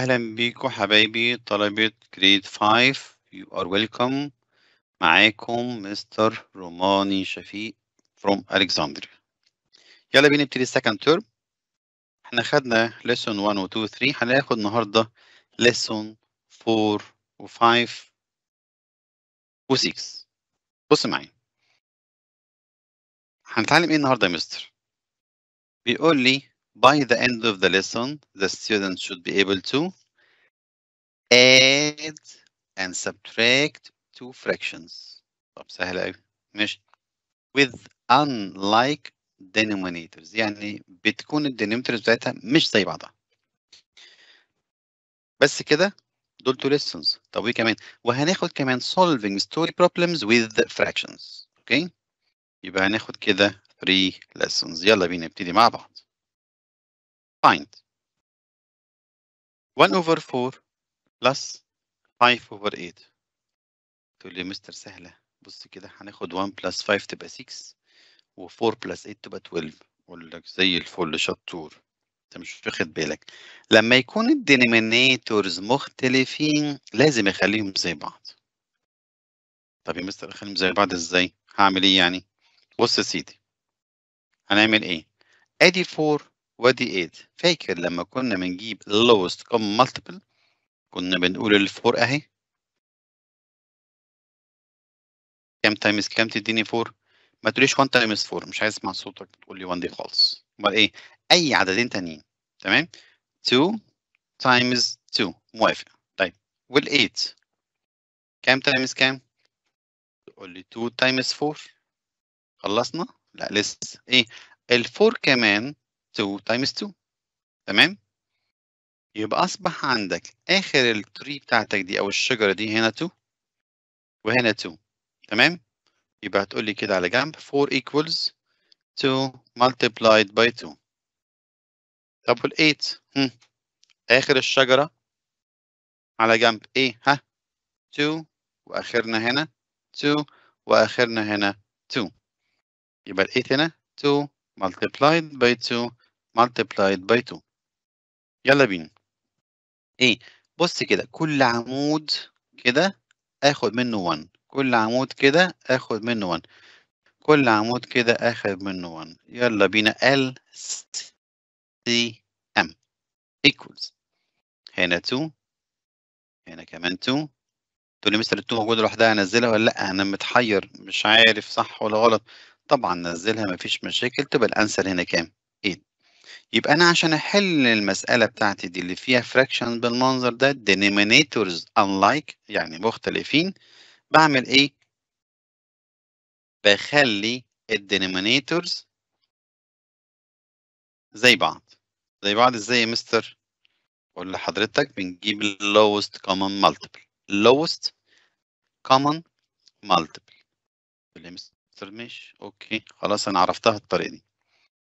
أهلا بيكم حبايبي طلبة جريد 5 you are welcome معاكم مستر روماني شفيق from الكسندريا يلا بينا نبتدي السكند تيرم احنا خدنا ليسون 1 و 2 و 3 هناخد النهارده ليسون 4 و 5 و 6 بص معايا هنتعلم ايه النهارده يا مستر بيقول لي by the end of the lesson, the student should be able to add and subtract two fractions. طب سهلة أوي ماشي with unlike denominators يعني بتكون الدينوميترز بتاعتها مش زي بعضها. بس كده دول تو lessons طب وي كمان؟ وهناخد كمان solving story problems with fractions اوكي؟ okay? يبقى هناخد كده 3 lessons يلا بينا نبتدي مع بعض. find 1 over 4 plus 5 over 8 تقول لي مستر سهلة بص كده هناخد 1 plus 5 تبقى 6 و 4 plus 8 تبقى 12 أقول لك زي الفل شطور أنت مش واخد بالك لما يكون الدينومينيتورز مختلفين لازم أخليهم زي بعض طب يا مستر أخليهم زي بعض إزاي؟ هعمل إيه يعني؟ بص يا سيدي هنعمل إيه؟ أدي 4 ودي 8 فاكر لما كنا بنجيب lowest common multiple كنا بنقول ال 4 اهي كام تايمز كام تديني 4 ما تقوليش 1 تايمز 4 مش عايز اسمع صوتك تقول لي 1 دي خالص امال ايه اي عددين تانيين تمام 2 تايمز 2 موافق طيب وال8 كام تايمز كام تقول لي 2 تايمز 4 خلصنا لا لسه ايه ال4 كمان 2 تايمز 2 تمام يبقى اصبح عندك اخر التري بتاعتك دي او الشجره دي هنا 2 وهنا 2 تمام يبقى هتقول لي كده على جنب 4 equals 2 multiplied by 2 طب وال8 اخر الشجره على جنب ايه ها 2 واخرنا هنا 2 واخرنا هنا 2 يبقى ال8 هنا 2 multiplied by 2 multiplied by 2 يلا بينا ايه بص كده كل عمود كده اخد منه 1 كل عمود كده اخد منه 1 كل عمود كده اخد منه 1 يلا بينا ال سي ام equals هنا 2 هنا كمان 2 تقول لي مستر 2 موجوده لوحدها هنزلها ولا لا انا متحير مش عارف صح ولا غلط طبعا نزلها مفيش مشاكل تبقى الانسر هنا كام 8 يبقى أنا عشان أحل المسألة بتاعتي دي اللي فيها فراكشن بالمنظر ده denominators unlike يعني مختلفين بعمل إيه؟ بخلي الدينومينيتورز زي بعض زي بعض ازاي يا مستر؟ قول لحضرتك بنجيب lowest common multiple lowest common multiple يا مستر ماشي اوكي خلاص انا عرفتها الطريقة دي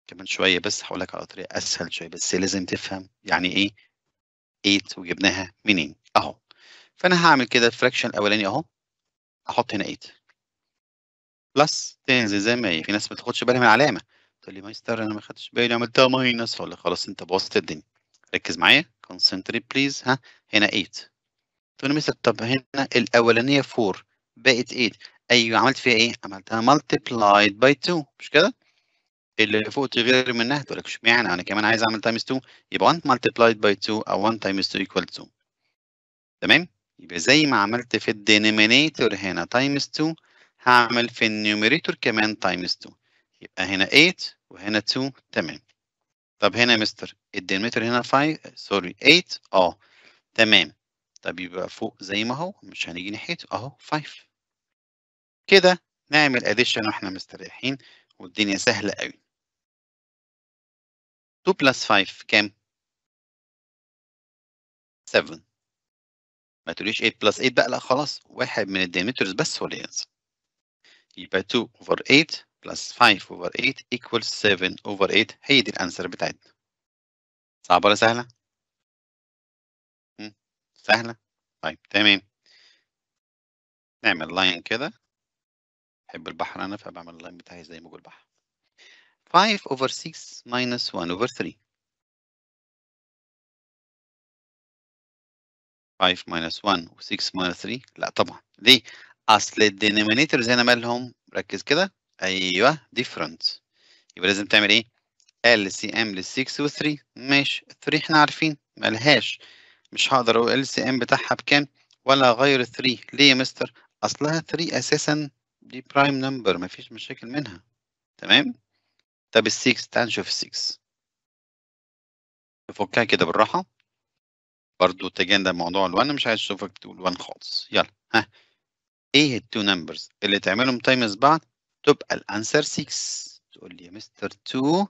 كمان شويه بس هقول لك على طريقه اسهل شويه بس لازم تفهم يعني ايه 8 وجبناها منين اهو فانا هعمل كده الفراكشن الاولاني اهو احط هنا 8 بلس تنزل زي ما هي في ناس ما تاخدش بالها من العلامه تقول لي مايستر انا ما خدتش بالي عملتها ماينس اقول لك خلاص انت بوظت الدنيا ركز معايا كونسنتري بليز ها هنا 8 تقول لي مستر طب هنا الاولانيه 4 بقت 8 ايوه عملت فيها ايه؟ عملتها مالتيبلايد باي 2 مش كده؟ اللي فوق تغير من تقول لك اشمعنى انا كمان عايز اعمل تايمز 2 يبقى 1 multiplied by 2 او 1 تايمز 2 equal 2 تمام يبقى زي ما عملت في الدينومينيتور هنا تايمز 2 هعمل في النيوميريتور كمان تايمز 2 يبقى هنا 8 وهنا 2 تمام طب هنا يا مستر الدينومينيتور هنا 5 سوري 8 اه تمام طب يبقى فوق زي ما هو مش هنيجي ناحيته اهو 5 كده نعمل اديشن واحنا مستريحين والدنيا سهله قوي 2 plus 5 كام؟ 7 ما تقوليش 8 plus 8 بقى لا خلاص واحد من الديمترز بس هو اللي ينزل يبقى 2 over 8 plus 5 over 8 equals 7 over 8 هي دي الانسر بتاعتنا صعبه ولا سهله؟ سهله طيب تمام نعمل لاين كده بحب البحر انا فبعمل اللاين بتاعي زي موج البحر 5 over 6 minus 1 over 3. 5 minus 1 و 6 minus 3 لا طبعا ليه؟ اصل الدينومينيتورز هنا مالهم ركز كده ايوه difference يبقى لازم تعمل ايه؟ ال سي ام لل 6 و 3 ماشي 3 احنا عارفين مالهاش مش هقدر اقول ال سي ام بتاعها بكام ولا غير 3 ليه يا مستر؟ اصلها 3 اساسا دي برايم نمبر مفيش مشاكل منها تمام؟ طب ال6 تعال نشوف ال6 نفكها كده بالراحه برضو اتجاهنا موضوع ال1 مش عايز اشوفك تقول 1 خالص يلا ها ايه التو نمبرز اللي تعملهم تايمز بعض تبقى الانسر 6 تقول لي يا مستر 2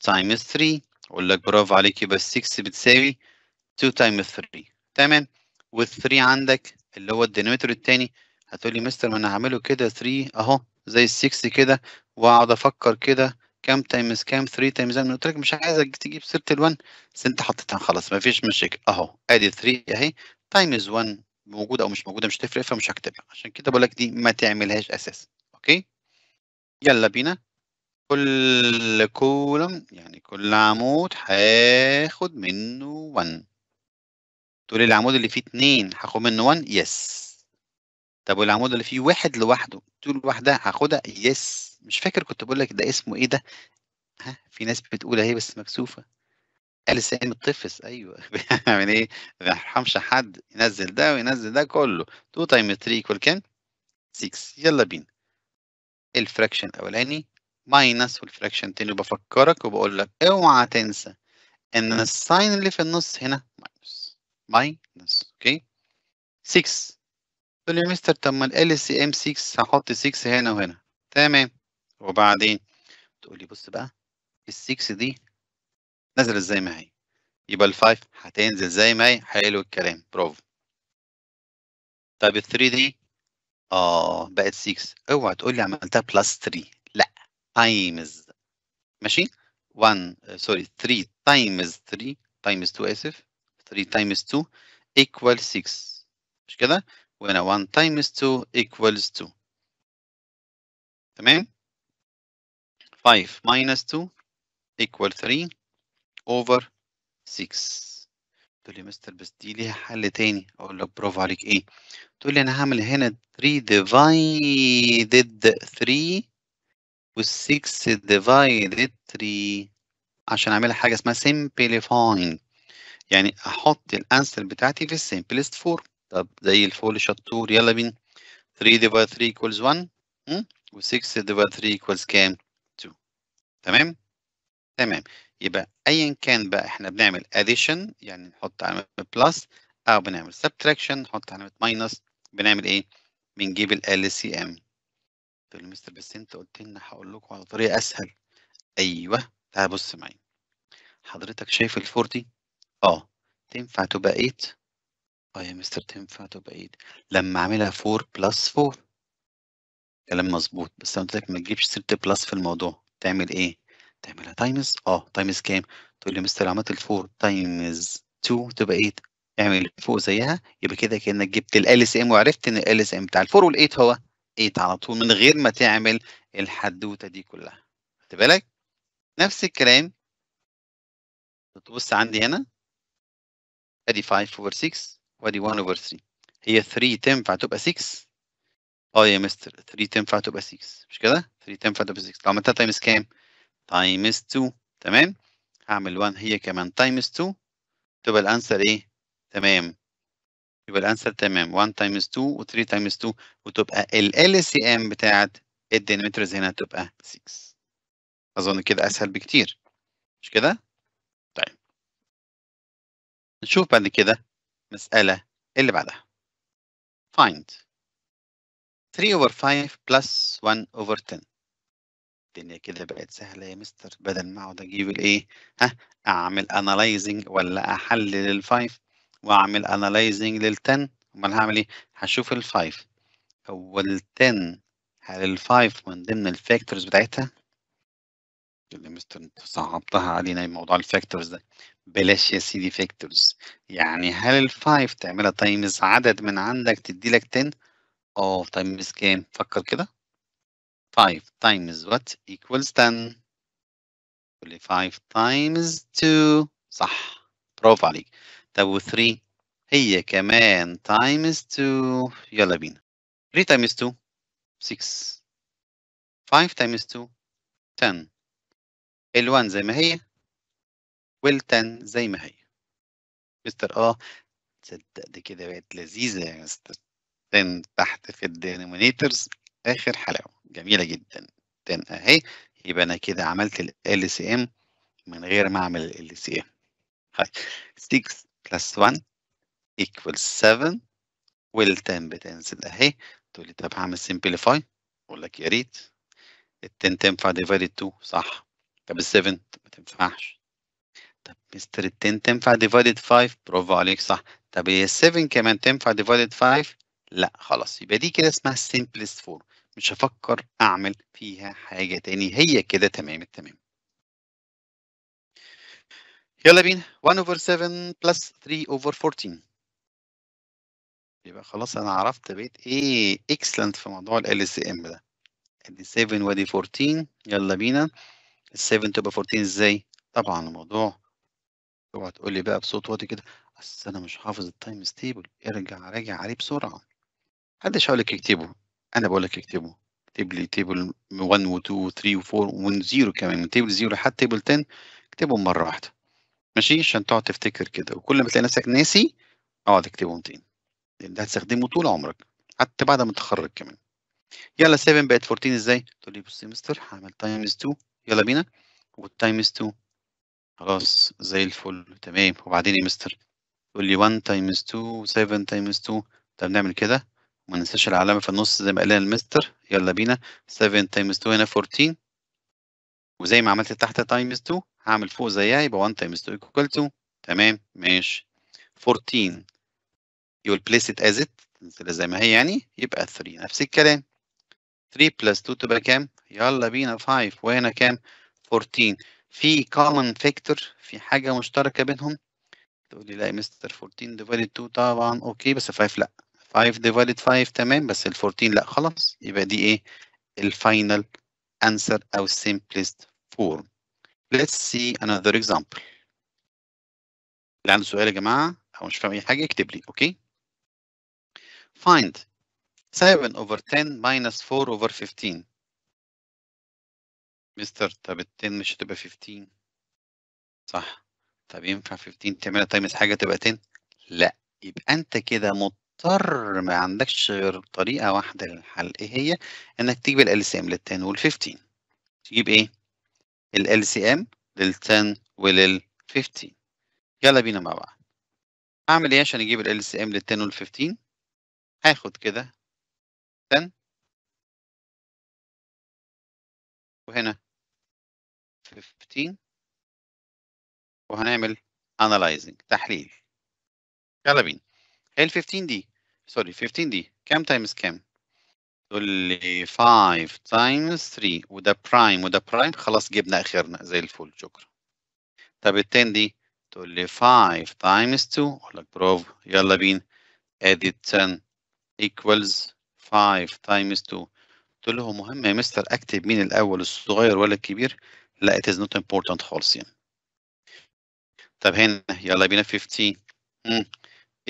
تايمز 3 اقول لك برافو عليك يبقى 6 بتساوي 2 تايمز 3 تمام وال3 عندك اللي هو الديناميتر الثاني هتقول لي مستر ما انا هعمله كده 3 اهو زي ال 6 كده واقعد افكر كده كام تايمز كام 3 تايمز انا قلت لك مش عايزك تجيب سيره ال1 بس انت حطيتها خلاص مفيش مشاكل اهو ادي 3 اهي تايمز 1 موجوده او مش موجوده مش تفرق فمش هكتبها عشان كده بقول لك دي ما تعملهاش اساسا اوكي يلا بينا كل كولم يعني كل عمود هاخد منه 1 تقول لي العمود اللي فيه 2 هاخد منه 1 يس طب والعمود اللي فيه واحد لوحده طول لوحدها هاخدها يس مش فاكر كنت بقول لك ده اسمه ايه ده ها في ناس بتقول اهي بس مكسوفه سالم الطفس ايوه يعني ايه ما يرحمش حد ينزل ده وينزل ده كله 2 تايم 3 ايكوال كام 6 يلا بينا الفراكشن الاولاني ماينس والفراكشن تاني بفكرك وبقول لك اوعى تنسى ان الساين اللي في النص هنا ماينس ماينس اوكي 6 تقول لي يا مستر طب ما ال سي ام 6 هحط 6 هنا وهنا تمام وبعدين تقول لي بص بقى ال6 دي نزلت زي ما هي يبقى ال5 هتنزل زي ما هي حلو الكلام برافو طيب ال3 دي اه بقت 6 اوعى تقول لي عملتها بلس 3 لا تايمز ماشي 1 سوري 3 تايمز 3 تايمز 2 اسف 3 تايمز 2 ايكوال 6 مش كده وهنا 1 تايمز 2 ايكوالز 2 تمام 5 minus 2 equal 3 over 6 تقول لي مستر بس دي ليها حل تاني اقول لك برافو عليك ايه تقول لي انا هعمل هنا 3 divided 3 وال6 divided 3 عشان اعملها حاجه اسمها simplifying يعني احط الانسر بتاعتي في simplest فور طب زي الفول شطور يلا بينا 3 divided 3 equals 1 و 6 divided 3 equals كام تمام تمام يبقى ايا كان بقى احنا بنعمل اديشن يعني نحط علامه بلس او بنعمل سبتراكشن نحط علامه ماينس بنعمل ايه بنجيب ال سي ام تقول لي مستر بس انت قلت لنا هقول لكم على طريقه اسهل ايوه تعال بص معايا حضرتك شايف ال دي اه تنفع تبقى 8 اه يا مستر تنفع تبقى 8 لما اعملها 4 بلس 4 كلام مظبوط بس انا قلت لك ما تجيبش سيرت بلس في الموضوع تعمل إيه؟ تعملها تايمز اه تايمز كام؟ تقول لي مستر عملت الفور تايمز 2 تبقى 8 اعمل فوق زيها يبقى كده كانك جبت الال اس ام وعرفت ان الال اس ام بتاع الفور وال8 هو 8 على طول من غير ما تعمل الحدوته دي كلها خدت بالك؟ نفس الكلام تبص عندي هنا ادي 5 over 6 وادي 1 over 3 هي 3 تنفع تبقى 6 اه يا مستر 3 تنفع تبقى 6 مش كده 3 تنفع تبقى 6 لو عملتها تايمز كام تايمز 2 تمام هعمل 1 هي كمان تايمز 2 تبقى الانسر ايه تمام يبقى الانسر تمام 1 تايمز 2 و 3 تايمز 2 وتبقى ال سي ام بتاعت الدينامترز هنا تبقى 6 اظن كده اسهل بكتير مش كده طيب نشوف بعد كده مسألة اللي بعدها find 3 over 5 plus 1 over 10 الدنيا كده بقت سهلة يا مستر بدل ما اقعد اجيب الايه ها اعمل analyzing ولا احلل 5 واعمل analyzing لل10 امال هعمل ايه هشوف ال5 هو ال10 هل ال5 من ضمن الفاكتورز بتاعتها لي مستر انت صعبتها علينا موضوع الفاكتورز ده بلاش يا سيدي فاكتورز يعني هل ال5 تعملها تايمز عدد من عندك تدي لك 10 of times كام فكر كده 5 times what equals 10 قول لي 5 times 2 صح برافو عليك طب و 3 هي كمان times 2 يلا بينا 3 times 2 6 5 times 2 10 ال 1 زي ما هي وال 10 زي ما هي مستر اه تصدق دي كده بقت لذيذه يا مستر 10 تحت في الدينومينيترز اخر حلاوه جميله جدا 10 اهي يبقى انا كده عملت ال LCM من غير ما اعمل ال LCM 6 بلس 1 equals 7 وال 10 بتنزل اهي تقول لي طب هعمل simplify اقول لك يا ريت ال 10 تنفع divided 2 صح طب ال 7 ما تنفعش طب مستر ال 10 تنفع divided 5 برافو عليك صح طب هي ال 7 كمان تنفع divided 5 لأ خلاص، يبقى دي كده اسمها simplest form مش هفكر أعمل فيها حاجة تاني، هي كده تمام التمام. يلا بينا 1/7 over plus 3/14. over يبقى خلاص أنا عرفت بقيت إيه excellent في موضوع LCM ده. أدي 7 وأدي 14 يلا بينا بينا، ال7 تبقى 14 إزاي؟ طبعًا الموضوع اوعى تقول لي بقى بصوت واطي كده، أصل أنا مش حافظ التايم ستيبل ارجع راجع عليه بسرعة. محدش هيقول لك اكتبه، أنا بقول لك اكتبه، اكتب لي تيبل 1 و2 و3 و4 ومن 0 كمان من تيبل 0 لحد تيبل 10 اكتبهم مرة واحدة، ماشي؟ عشان تقعد تفتكر كده وكل ما تلاقي نفسك ناسي اقعد اكتبهم تاني، لأن ده هتستخدمه طول عمرك حتى بعد ما تتخرج كمان. يلا 7 بقت 14 إزاي؟ تقول لي بُص يا مستر هعمل تايمز 2 يلا بينا والتايمز 2 خلاص زي الفل تمام، وبعدين يا مستر؟ تقول لي 1 تايمز 2 7 تايمز 2 طب نعمل كده ما ننساش العلامة في النص زي ما قال لنا المستر يلا بينا 7 تايمز 2 هنا 14 وزي ما عملت تحت تايمز 2 هعمل فوق زيها يبقى 1 تايمز 2 ايكوال to تمام ماشي 14 you بليس ات از ات تنزلها زي ما هي يعني يبقى 3 نفس الكلام 3 بلس 2 تبقى كام؟ يلا بينا 5 وهنا كام؟ 14 في كومن فيكتور في حاجة مشتركة بينهم تقول لي لا يا مستر 14 ديفايد 2 طبعا اوكي بس 5 لا 5 ديفايد 5 تمام بس ال 14 لا خلاص يبقى دي ايه الفاينل answer او simplest form let's see another example اللي عنده سؤال يا جماعه او مش فاهم اي حاجه اكتب لي اوكي find 7 over 10 minus 4 over 15 مستر طب ال 10 مش هتبقى 15 صح طب ينفع 15 تعملها تايمز حاجه تبقى 10 لا يبقى انت كده مضطر مضطر ما عندكش غير طريقة واحدة للحل إيه هي؟ إنك تجيب ال LCM لل 10 وال 15 تجيب إيه؟ ال LCM لل 10 ولل 15 يلا بينا مع بعض أعمل إيه عشان أجيب ال LCM لل 10 وال 15 هاخد كده 10 وهنا 15 وهنعمل analyzing تحليل يلا بينا ال 15 دي سوري 15 دي كام تايمز كام تقول لي 5 تايمز 3 وده برايم وده برايم خلاص جبنا اخرنا زي الفل شكرا طب ال 10 دي تقول لي 5 تايمز 2 اقول لك برافو يلا بينا ادي 10 equals 5 تايمز 2 تقول له مهم يا مستر اكتب مين الاول الصغير ولا الكبير لا it is not important خالص يعني طب هنا يلا بينا 15 مم.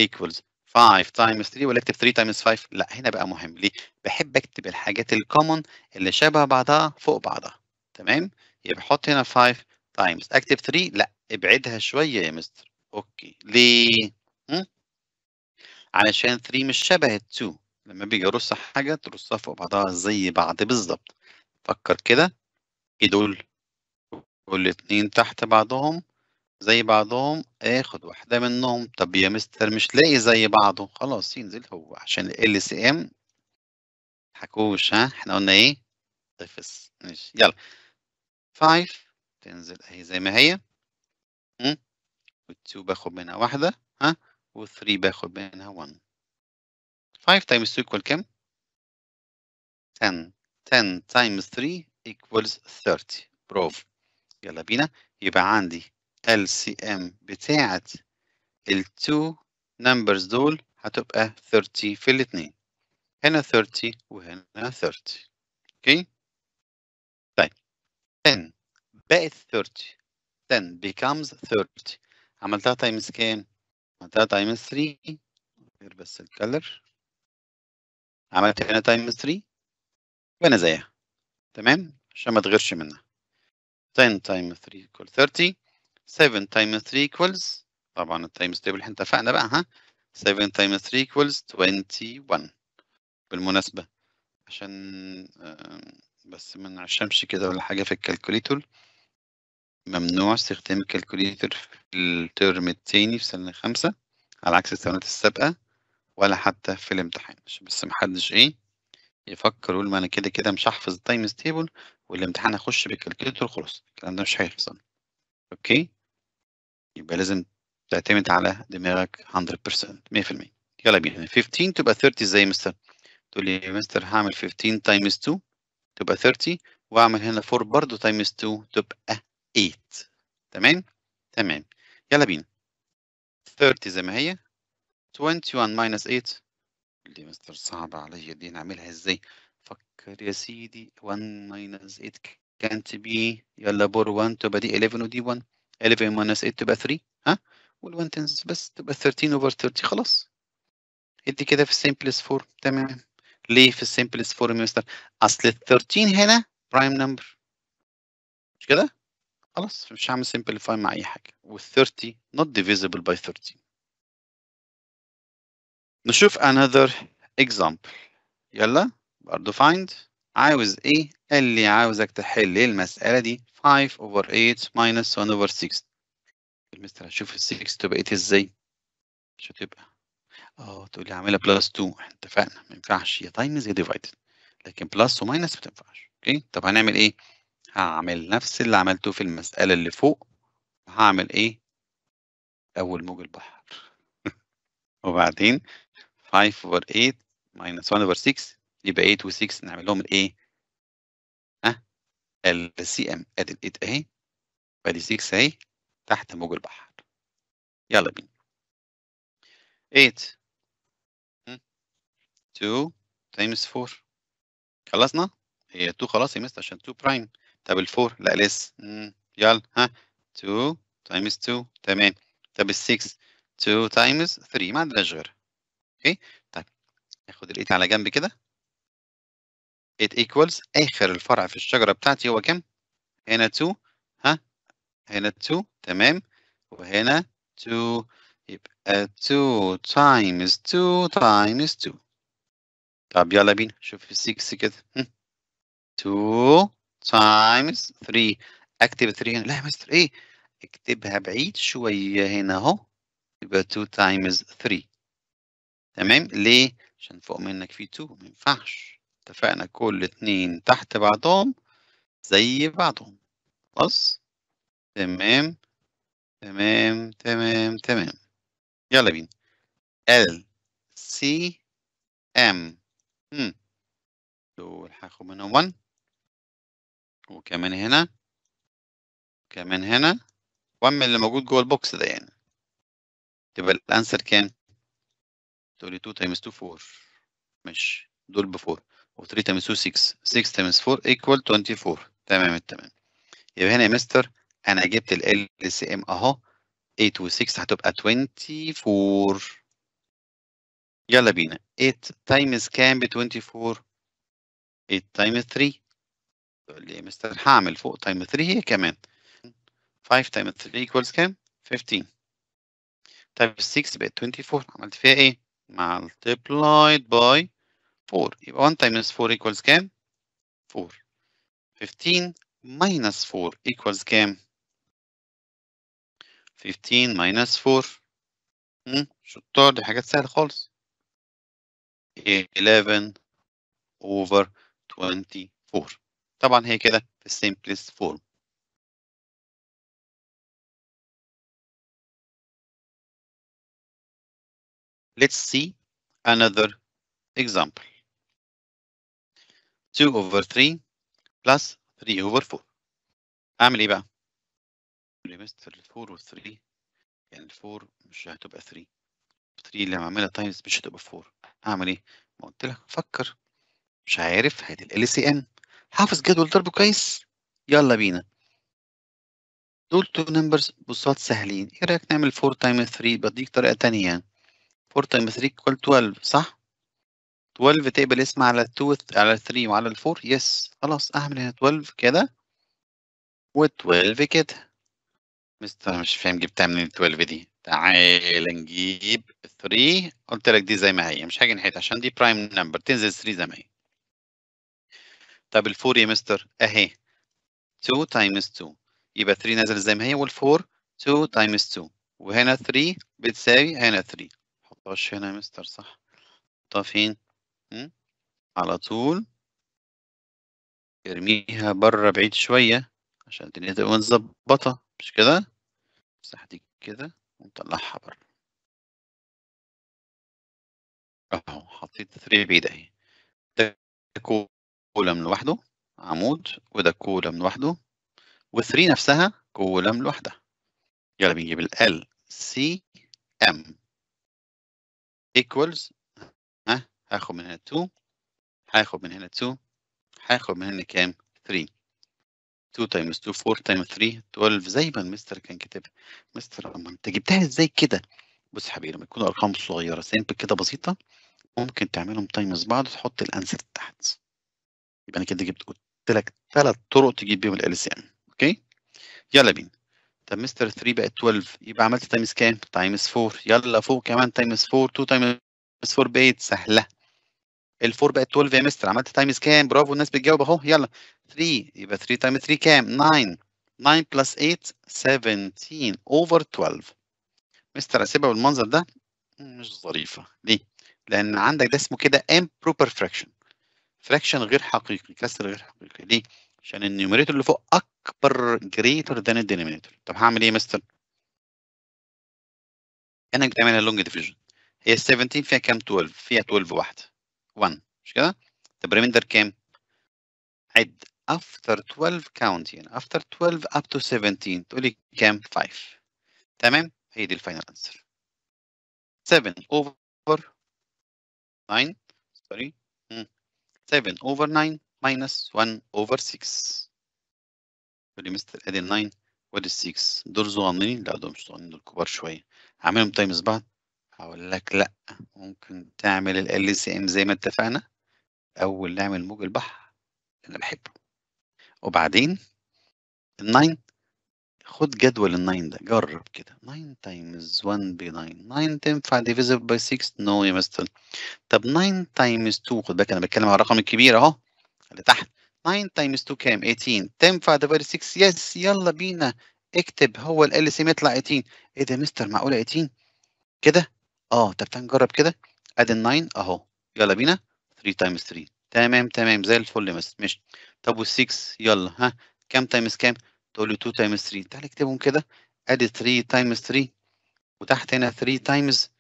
equals 5 تايمز 3 ولا اكتب 3 تايمز 5 لا هنا بقى مهم ليه بحب اكتب الحاجات الكومن اللي شبه بعضها فوق بعضها تمام يبقى حط هنا 5 تايمز اكتب 3 لا ابعدها شويه يا مستر اوكي ليه علشان 3 مش شبه 2 لما بيجي ارص حاجه ترصها فوق بعضها زي بعض بالظبط فكر كده ايه دول كل اتنين تحت بعضهم زي بعضهم آخد واحدة منهم، طب يا مستر مش لاقي زي بعضه، خلاص ينزل هو عشان الLCM ام حكوش ها، إحنا قلنا إيه؟ تفس ماشي يلا 5 تنزل أهي زي ما هي و2 باخد منها واحدة ها و3 باخد منها 1 5 تايمز 2 يكول كام؟ 10 10 تايمز 3 يكول 30 بروف يلا بينا يبقى عندي LCM بتاعة two نمبرز دول هتبقى 30 في الاتنين هنا 30 وهنا 30 اوكي طيب 10 بقت 30 10 becomes 30 عملتها تايمز كام؟ عملتها تايمز 3 غير بس الكلر عملت هنا تايمز 3 وانا زيها تمام عشان ما تغيرش منها 10 تايمز 3 equal 30 7 times 3 equals طبعا التايمز تيبل احنا اتفقنا بقى ها 7 times 3 equals 21 بالمناسبة عشان بس ما نعشمش كده ولا حاجة في الكالكوليتور ممنوع استخدام الكالكوليتور في الترم التاني في سنة خمسة على عكس السنوات السابقة ولا حتى في الامتحان بس محدش ايه يفكر يقول ما انا كده كده مش هحفظ التايمز تيبل والامتحان هخش بالكالكوليتور خلاص الكلام ده مش هيحصل اوكي يبقى لازم تعتمد على دماغك 100% 100% يلا بينا 15 تبقى 30 ازاي يا مستر؟ تقول لي يا مستر هعمل 15 تايمز 2 تبقى 30 واعمل هنا 4 برضه تايمز 2 تبقى 8 تمام؟ تمام يلا بينا 30 زي ما هي 21 minus 8 اللي مستر صعب عليا دي نعملها ازاي؟ فكر يا سيدي 1 minus 8 كانت بي يلا بور 1 تبقى دي 11 ودي 1 11 minus 8 تبقى 3 ها وال1 تنس بس تبقى 13 over 30 خلاص ادي كده في simplest فورم تمام ليه في simplest فورم يا مستر اصل ال 13 هنا برايم نمبر مش كده خلاص مش هعمل simplify مع اي حاجه وال 30 not divisible by 13 نشوف another example يلا برضه find عاوز ايه؟ قال لي عاوزك تحل المسألة دي 5 over 8 minus 1 over 6 المستر هشوف ال 6 بقيت إيه ازاي؟ مش هتبقى اه تقول لي اعملها بلس 2 احنا اتفقنا ما ينفعش يا تايمز يا ديفايدد لكن بلس وماينس ما تنفعش اوكي طب هنعمل ايه؟ هعمل نفس اللي عملته في المسألة اللي فوق هعمل ايه؟ أول موج البحر وبعدين 5 over 8 minus 1 over 6 يبقى 8 و6 نعمل لهم الايه؟ ها؟ السي ام ادي ال 8 اهي وادي 6 اهي تحت موج البحر يلا بينا 8 2 تايمز 4 خلصنا؟ هي 2 خلاص يا مستر عشان 2 برايم طب ال 4 لا لسه يلا ها 2 تايمز 2 تمام طب ال 6 2 تايمز 3 ما عندناش غيرها اوكي طيب ناخد 8 على جنب كده it equals آخر الفرع في الشجرة بتاعتي هو كام؟ هنا 2 ها؟ هنا 2 تمام وهنا 2 يبقى 2 times 2 times 2 طب يلا بينا شوف 6 كده 2 times 3 اكتب 3 هنا لا يا مستر ايه اكتبها بعيد شويه هنا اهو يبقى 2 times 3 تمام ليه عشان فوق منك في 2 ما ينفعش اتفقنا كل اتنين تحت بعضهم زي بعضهم خلاص تمام تمام تمام تمام يلا بينا L C M دول هاخد منهم 1 وكمان هنا وكمان هنا 1 من اللي موجود جوه البوكس ده يعني تبقى الانسر كام؟ تقولي 2 تايمز 2 4 ماشي دول ب 4 و 3 تايمز 2 6 6 تايمز 4 ايكوال 24 تمام التمام يبقى هنا يا مستر انا جبت ال LCM ام اهو 8 و 6 هتبقى 24 يلا بينا 8 تايمز كام ب 24 8 تايمز 3 تقول لي يا مستر هعمل فوق تايم 3 هي كمان 5 تايم 3 ايكوالز كام 15 طيب 6 بقت 24 عملت فيها ايه multiplied by 4 يبقى 1 تايمز 4 ايكوالز كام؟ 4 15 4 ايكوالز كام؟ 15 4 مم. شطار دي حاجات سهلة خالص 11 over 24 طبعا هي كده في simplest form Let's see another example 2 over 3 plus 3 over 4 اعمل ايه بقى؟ ريمست في ال 4 وال 3 يعني ال 4 مش هتبقى 3 3 اللي هعملها تايمز مش هتبقى 4 اعمل ايه؟ ما قلت لك فكر مش عارف هات ال سي ان حافظ جدول ضرب كويس يلا بينا دول تو نمبرز بصات سهلين ايه رايك نعمل 4 تايم 3 بديك طريقه تانية يعني 4 تايم 3 كوال 12 صح؟ 12 تقبل اسم على 2 على 3 وعلى 4 يس خلاص اعمل هنا 12 كده و12 كده مستر مش فاهم جبتها منين ال 12 دي تعال نجيب 3 قلت لك دي زي ما هي مش هاجي نحيد عشان دي برايم نمبر تنزل 3 زي ما هي طب ال 4 يا مستر اهي 2 تايمز 2 يبقى 3 نازل زي ما هي وال 4 2 تايمز 2 وهنا 3 بتساوي هنا 3 حطهاش هنا يا مستر صح طافين على طول ارميها بره بعيد شوية عشان الدنيا تبقى متظبطة مش كده امسح دي كده ونطلعها بره اهو حطيت 3 بعيد اهي ده كولم لوحده عمود وده كولم لوحده و 3 نفسها كولم لوحدها يلا بنجيب ال سي ام equals هاخد من هنا 2 هاخد من هنا 2 هاخد من هنا كام 3 2 تايمز 2 4 تايمز 3 12 زي ما المستر كان كاتبها مستر اما انت جبتها ازاي كده بص يا حبيبي لما تكون ارقام صغيره سامبل كده بسيطه ممكن تعملهم تايمز بعض وتحط الانسر تحت يبقى انا كده جبت قلت لك ثلاث طرق تجيب بيهم ال سي ام اوكي يلا بينا طب مستر 3 بقت 12 يبقى عملت تايمز كام؟ تايمز 4 يلا فوق كمان تايمز 4 2 تايمز 4 بقت سهله ال4 بقت 12 يا مستر عملت تايمز كام برافو الناس بتجاوب اهو يلا 3 يبقى 3 تايمز 3 كام 9 9 بلس 8 17 اوفر 12 مستر اسيبها بالمنظر ده مش ظريفه ليه لان عندك ده اسمه كده امبروبر فراكشن فراكشن غير حقيقي كسر غير حقيقي ليه عشان النيوميريتور اللي فوق اكبر جريتر ذان الدينيميتور طب هعمل ايه يا مستر انك بتعملها لونج ديفيجن هي 17 فيها كام 12 فيها 12 واحده 1 مش كده طب ريميندر كام عد after 12 count يعني after 12 up to 17 تقول لي كام 5 تمام هي دي الفاينل انسر 7 over 9 سوري 7 over 9 minus 1 over 6 تقول لي مستر ادي 9 وادي 6 دول صغننين لا دول مش صغننين دول كبار شويه هعملهم تايمز بعض هقول لك لأ، ممكن تعمل ام زي ما اتفقنا، أول نعمل موج البحر أنا بحبه وبعدين ال9 خد جدول ال9 ده جرب كده 9 تايمز 1 ب 9 9 تنفع ديفيزيبل باي 6 نو يا مستر طب 9 تايمز 2 خد بالك أنا بتكلم على الرقم الكبير أهو اللي تحت 9 تايمز 2 كام 18 تنفع باي 6 يس يلا بينا اكتب هو ال LCM يطلع 18 إيه ده يا مستر معقولة 18 كده اه طب تعالى نجرب كده ادي ال 9 اهو يلا بينا 3 تايمز 3 تمام تمام زي الفل بس ماشي طب وال 6 يلا ها كام تايمز كام تقول لي 2 تايمز 3 تعالى اكتبهم كده ادي 3 تايمز 3 وتحت هنا 3 تايمز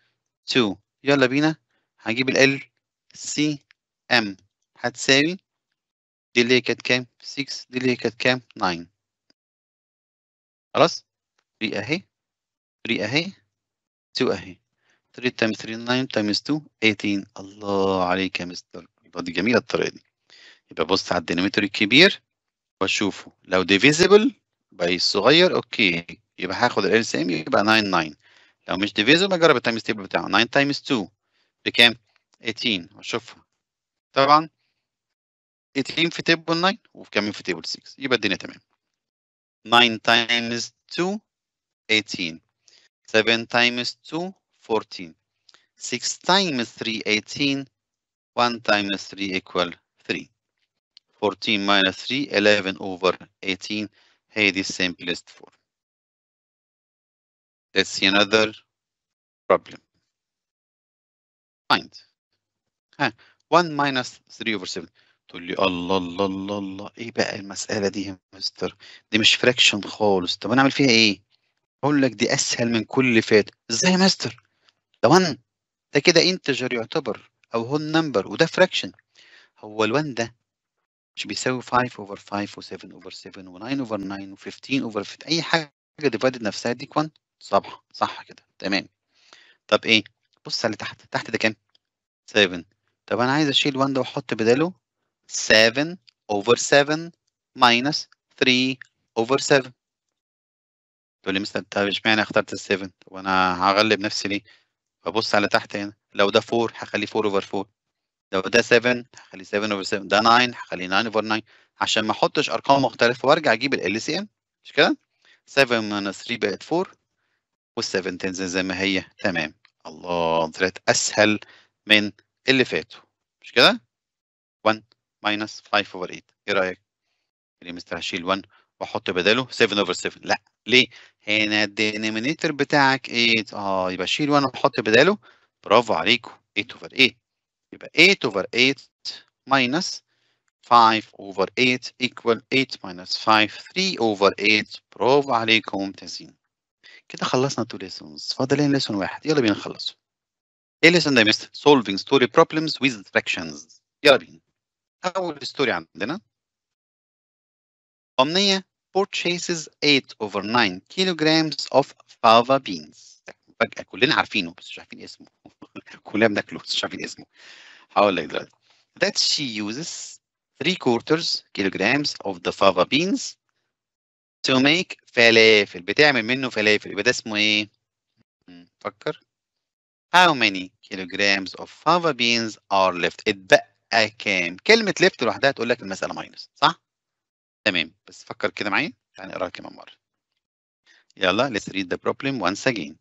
2 يلا بينا هجيب ال سي ام هتساوي دي اللي هي كانت كام 6 دي اللي هي كانت كام 9 خلاص 3 اهي 3 اهي 2 اهي 3 تايمز 3 9 تايمز 2 18 الله عليك يا مستر دي جميله الطريقه دي يبقى بص على الديناميتر الكبير واشوفه لو ديفيزبل باي الصغير اوكي يبقى هاخد ال سي ام يبقى 9 9 لو مش ديفيزبل اجرب التايمز تيبل بتاعه 9 تايمز 2 بكام 18 واشوفه طبعا 18 في تيبل 9 وكمان في تيبل 6 يبقى الدنيا تمام 9 تايمز 2 18 7 تايمز 2 14 6 times 3 18 1 times 3 equal 3 14 minus 3 11 over 18 the simplest form let's see another problem find ها 1 minus 3 over 7 تقول لي الله الله الله الله ايه بقى المسألة دي يا مستر دي مش فراكشن خالص طب انا اعمل فيها ايه اقول لك دي اسهل من كل اللي فات ازاي يا مستر 1 ده كده انتجر يعتبر او هول نمبر وده فراكشن هو ال1 ده مش بيساوي 5 اوفر 5 و7 اوفر 7 و9 اوفر 9 و15 اوفر 15 اي حاجه ديفايدد نفسها ديك 1 صح صح كده تمام طب ايه بص على تحت تحت ده كام 7 طب انا عايز اشيل 1 ده واحط بداله 7 اوفر 7 ماينس 3 اوفر 7 تقول لي مستر طب اشمعنى اخترت ال 7 طب انا هغلب نفسي ليه ببص على تحت هنا لو ده 4 هخليه 4 اوفر 4 لو ده 7 هخليه 7 اوفر 7 ده 9 هخليه 9 اوفر 9 عشان ما احطش ارقام مختلفه وارجع اجيب ال سي ام مش كده 7 minus 3 بقت 4 وال7 تنزل زي ما هي تمام الله طلعت اسهل من اللي فاتوا مش كده 1 minus 5 over 8 ايه رايك؟ اللي مستر هشيل 1 واحط بداله 7 over 7 لا ليه؟ هنا الدينومينيتور بتاعك 8 اه يبقى شيل وانا احط بداله برافو عليكم 8 اوفر 8 يبقى 8 اوفر 8 minus 5 over 8 equal 8 minus 5 3 over 8 برافو عليكم ممتازين كده خلصنا تو ليسونز فاضل لنا ليسون واحد يلا بينا نخلصه ايه الليسون ده يا مستر solving story problems with fractions يلا بينا اول ستوري عندنا امنيه purchases 8 over 9 kilograms of fava beans فجأة كلنا عارفينه بس مش عارفين اسمه كلنا بناكله بس مش عارفين اسمه هقول لك دلوقتي that she uses 3 quarters kilograms of the fava beans to make فلافل بتعمل منه فلافل يبقى ده اسمه ايه؟ فكر how many kilograms of fava beans are left اتبقى كام؟ كلمة left لوحدها تقول لك المسألة ماينس صح؟ تمام بس فكر كده معايا يعني اقراها كمان مرة يلا let's read the problem once again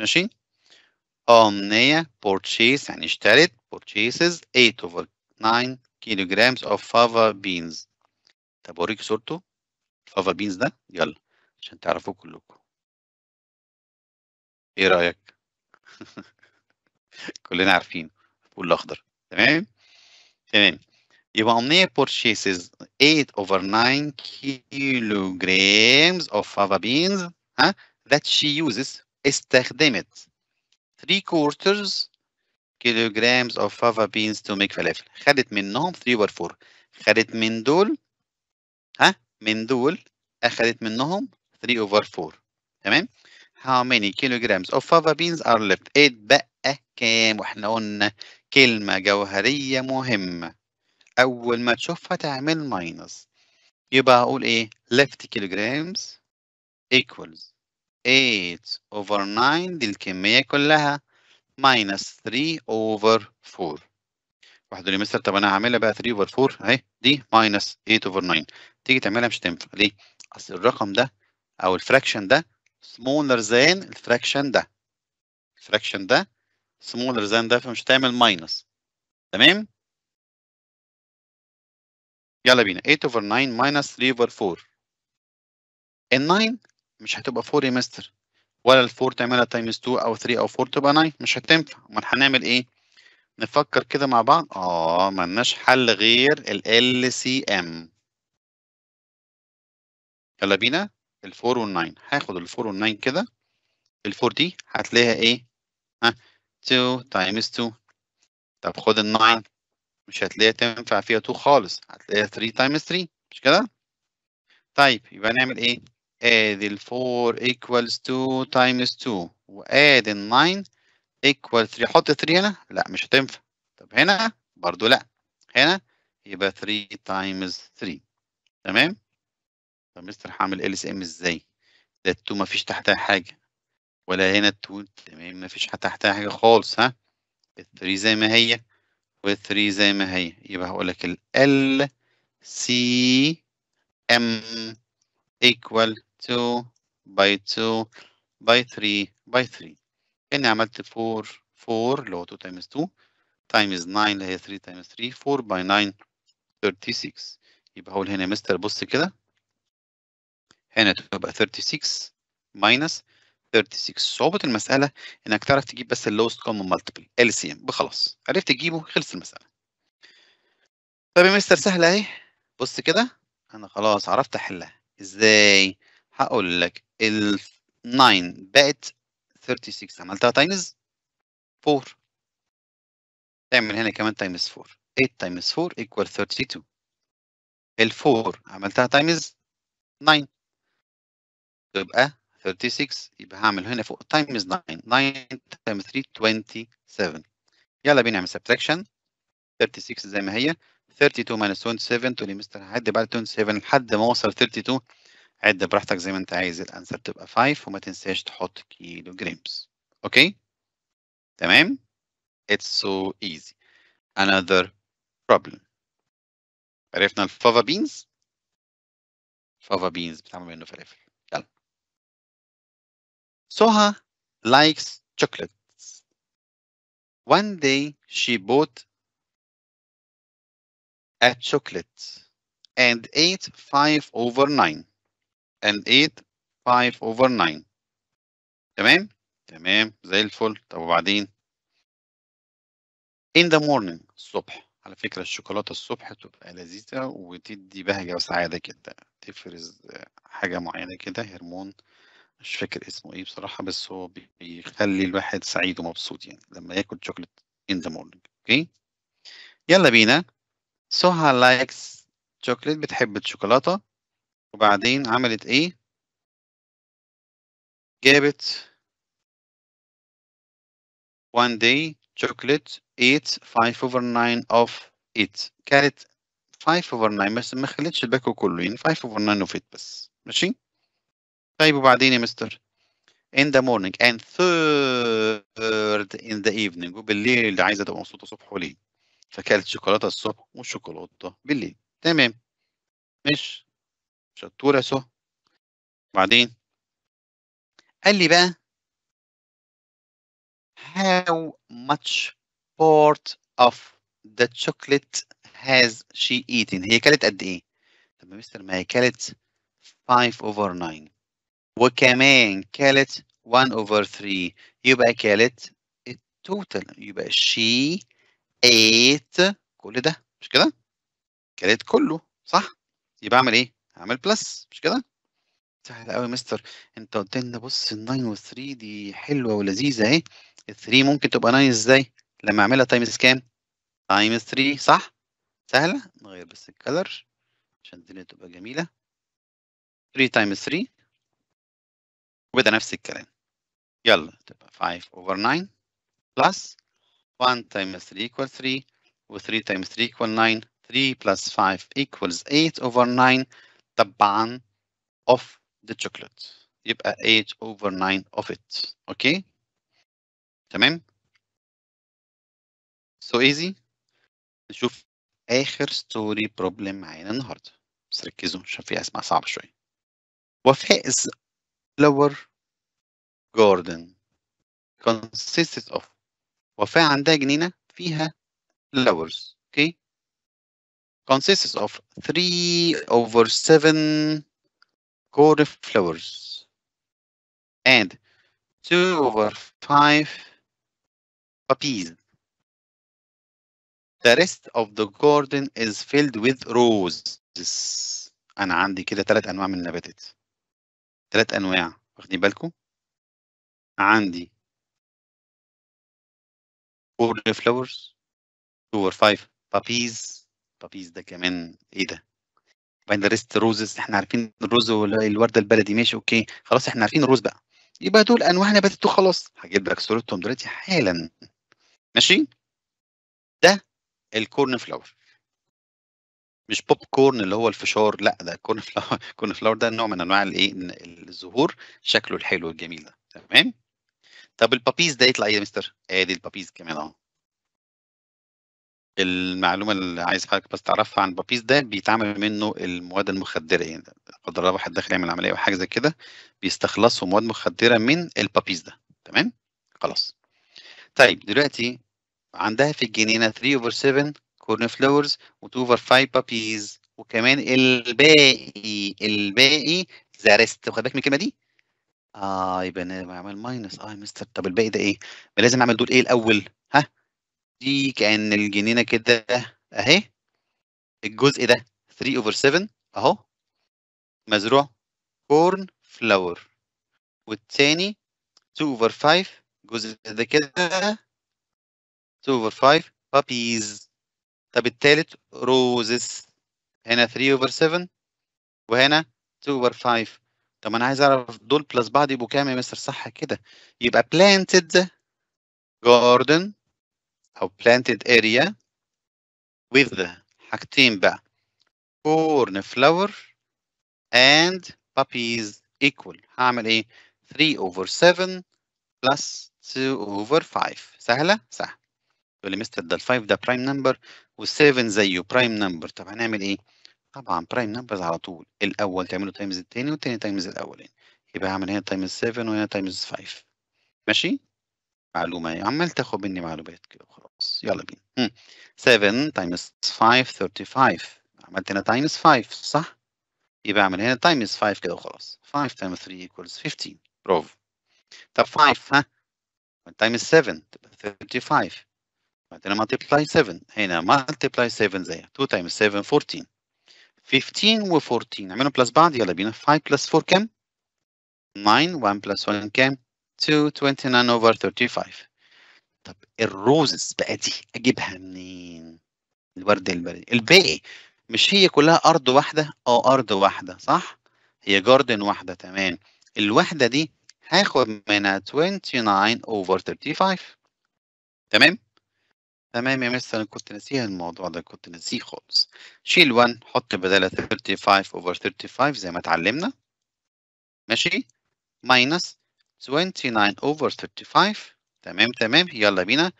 ماشي Omnia purchase يعني اشترت purchases 8 over 9 kilograms of fava beans طب اوريك صورته فافا بينز ده يلا عشان تعرفوه كلكم ايه رأيك كلنا عارفين فول الاخضر تمام تمام يبقى أمنية purchases 8 over 9 kilograms of fava beans ها that she uses استخدمت 3 quarters kilograms of fava beans to make falafel خدت منهم 3 over 4 خدت من دول ها من دول أخدت منهم 3 over 4 تمام how many kilograms of fava beans are left 8 بقى كام واحنا قلنا كلمة جوهرية مهمة أول ما تشوفها تعمل ماينس يبقى أقول إيه left kilograms equals 8 over 9 دي الكمية كلها minus 3 over 4 واحد يقول لي مستر طب انا هعملها بقى 3 over 4 اهي دي minus 8 over 9 تيجي تعملها مش تنفع ليه؟ اصل الرقم ده او الفراكشن ده smaller than الفراكشن ده الفراكشن ده smaller than ده فمش تعمل minus تمام؟ يلا بينا 8 over 9 minus 3 over 4 ال 9 مش هتبقى 4 يا مستر ولا ال 4 تعملها تايمز 2 او 3 او 4 تبقى 9 مش هتنفع امال هنعمل ايه؟ نفكر كده مع بعض اه مالناش حل غير ال LCM يلا بينا ال 4 وال 9 هاخد ال 4 وال 9 كده ال 4 دي هتلاقيها ايه؟ ها 2 تايمز 2 طب خد ال 9 مش هتلاقيها تنفع فيها 2 خالص هتلاقيها 3 تايمز 3 مش كده؟ طيب يبقى نعمل ايه؟ ادي ال 4 equals 2 times 2 وادي ال 9 equal 3 حط 3 هنا لا مش هتنفع طب هنا برضو لا هنا يبقى 3 times 3 تمام؟ طب مستر هعمل ال اس ام ازاي؟ ده 2 مفيش تحتها حاجه ولا هنا ال 2 تمام مفيش تحتها حاجه خالص ها؟ ال 3 زي ما هي و3 زي ما هي يبقى هقول لك ال L C M equal 2 by 2 by 3 by 3 كأني عملت 4 4 اللي هو 2 times 2 times 9 اللي هي 3 times 3 4 by 9 36 يبقى هقول هنا يا مستر بص كده هنا تبقى 36 minus 36 صعوبة المسألة إنك تعرف تجيب بس اللوست كومن مالتيبل LCM بخلاص عرفت تجيبه خلص المسألة طب يا مستر سهلة أهي بص كده أنا خلاص عرفت أحلها إزاي هقول لك ال 9 بقت 36 عملتها تايمز 4 تعمل هنا كمان تايمز 4 8 تايمز 4 ايكوال 32 ال 4 عملتها تايمز 9 تبقى 36 يبقى هعمل هنا فوق تايمز 9 9 تايمز 3 27 يلا بينا نعمل سبتراكشن 36 زي ما هي 32 ماينس 27 تقول لي مستر هعد بعد 27 لحد ما اوصل 32 عد براحتك زي ما انت عايز الانسر تبقى 5 وما تنساش تحط كيلو جرامز اوكي تمام it's so easy another problem عرفنا الفافا بينز فافا بينز بتعمل منه فلافل Soha likes chocolates. One day she bought a chocolate and ate five over nine. and ate five over nine. تمام تمام زي الفل طب وبعدين in the morning الصبح على فكرة الشوكولاتة الصبح تبقى لذيذة وتدي بهجة وسعادة كده تفرز حاجة معينة كده هرمون مش فاكر اسمه ايه بصراحة بس هو بيخلي الواحد سعيد ومبسوط يعني لما ياكل شوكليت in the morning اوكي يلا بينا سهى لايكس شوكليت بتحب الشوكولاتة وبعدين عملت ايه جابت one day chocolate ate 5 over 9 of it كانت 5 over 9 بس ما خلتش الباكو كله يعني 5 over 9 of it بس ماشي طيب وبعدين يا مستر in the morning and third in the evening وبالليل عايزة تبقى مبسوطه صبح وليل فكلت شوكولاته الصبح وشوكولاته بالليل تمام مش شطوره سو بعدين قال لي بقى how much part of the chocolate has she eaten هي كلت قد ايه طب يا مستر ما هي كلت 5 over 9 وكمان كانت 1 over 3 يبقى كانت التوتال يبقى شي 8 كل ده مش كده؟ كانت كله صح؟ يبقى اعمل ايه؟ اعمل بلس مش كده؟ سهل قوي يا مستر انت قلت لنا بص ال 9 و 3 دي حلوه ولذيذه اهي ال 3 ممكن تبقى 9 ازاي؟ لما اعملها تايمز كام؟ تايمز 3 صح؟ سهله نغير بس الكالر عشان الدنيا تبقى جميله 3 تايمز 3 وده نفس الكلام يلا تبقى 5 over 9 plus 1 times 3 equals 3 و 3 times 3 equal 9 3 plus 5 equals 8 over 9 طبعا of the chocolate يبقى 8 over 9 of it اوكي تمام so easy نشوف اخر story problem معانا النهارده بس ركزوا عشان في اسمع صعب شويه وفاء is flower Garden consists of وفاء عندها جنينة فيها flowers okay consists of 3 over 7 cauliflowers and 2 over 5 poppies. The rest of the garden is filled with roses. أنا عندي كده ثلاث أنواع من النباتات. ثلاث انواع واخدين بالكم عندي فور فلاورز فور فايف بابيز بابيز ده كمان ايه ده وبعدين ريست روزز احنا عارفين الروز والورده البلدي ماشي اوكي خلاص احنا عارفين الروز بقى يبقى دول انواع نباتات وخلاص هجيب لك صورتهم دلوقتي حالا ماشي ده الكورن فلاور مش بوب كورن اللي هو الفشار لأ، ده كورن فلاور كورن فلاور ده نوع من أنواع الإيه، الزهور شكله الحلو الجميل ده، تمام؟ طب البابيز ده يطلع إيه يا مستر؟ آدي البابيز كمان أهو. المعلومة اللي عايز حضرتك بس تعرفها عن البابيز ده بيتعمل منه المواد المخدرة، يعني لا قدر الله واحد داخل يعمل عملية أو حاجة زي كده بيستخلصوا مواد مخدرة من البابيز ده، تمام؟ خلاص. طيب دلوقتي عندها في الجنينة 3/7 كورن فلورز وتوفر فايف بابيز وكمان الباقي الباقي ذا ريست واخد بالك من الكلمه دي؟ اه يبقى انا بعمل ماينس اه مستر طب الباقي ده ايه؟ ما لازم اعمل دول ايه الاول؟ ها؟ دي كان الجنينه كده اهي الجزء ده 3 اوفر 7 اهو مزروع كورن فلاور والتاني 2 اوفر 5 الجزء ده كده 2 اوفر 5 بابيز طب التالت روزز هنا 3 اوفر 7 وهنا 2 اوفر 5 طب انا عايز اعرف دول بلس بعض يبقوا كام يا مستر صح كده يبقى planted garden او planted area with حاجتين بقى corn flower and puppies equal هعمل ايه 3 over 7 plus 2 over 5 سهله سهله يقول لي مستر ده ال 5 ده برايم نمبر وال7 زيه برايم نمبر طب هنعمل ايه؟ طبعا برايم نمبرز على طول الاول تعمله تايمز الثاني والثاني تايمز الاولاني يبقى هعمل هنا تايمز 7 وهنا تايمز 5 ماشي معلومه إيه؟ عمال تاخد مني معلومات كده وخلاص يلا بينا 7 تايمز 5 35 عملت هنا تايمز 5 صح يبقى اعمل هنا تايمز 5 كده وخلاص 5 تايمز 3 ايكوالز 15 برافو طب 5 ها تايمز 7 تبقى 35 بعدين ملتبلاي 7 هنا ملتبلاي 7 زي 2 تايمز 7 14 15 و14 عملوا بلس بعض يلا بينا 5 بلس 4 كام 9 1 بلس 1 كام 2 29 over 35 طب الروزز بقى دي اجيبها منين الورد البلدي الباقي مش هي كلها ارض واحده اه ارض واحده صح هي جاردن واحده تمام الواحده دي هاخد منها 29 over 35 تمام تمام يا مستر انا كنت ناسيها الموضوع ده كنت ناسيه خالص شيل 1 حط بدالها 35 اوفر 35 زي ما اتعلمنا ماشي ماينس 29 اوفر 35 تمام تمام يلا بينا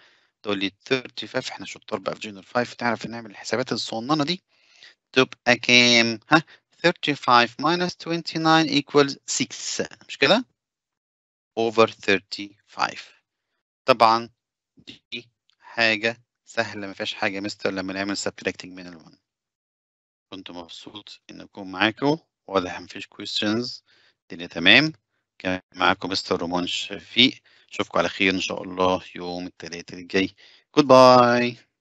تقول لي 35 احنا شطار بقى في جنرال 5 تعرف نعمل الحسابات الصغننه دي تبقى كام ها 35 minus 29 equals 6 مش كده over 35 طبعا دي حاجة سهلة ما فيهاش حاجة مستر لما نعمل سبتراكتنج من ال1 كنت مبسوط إن أكون معاكم واضح ما فيش كويستشنز الدنيا تمام كان معاكم مستر رومان شفيق أشوفكم على خير إن شاء الله يوم الثلاثاء الجاي جود باي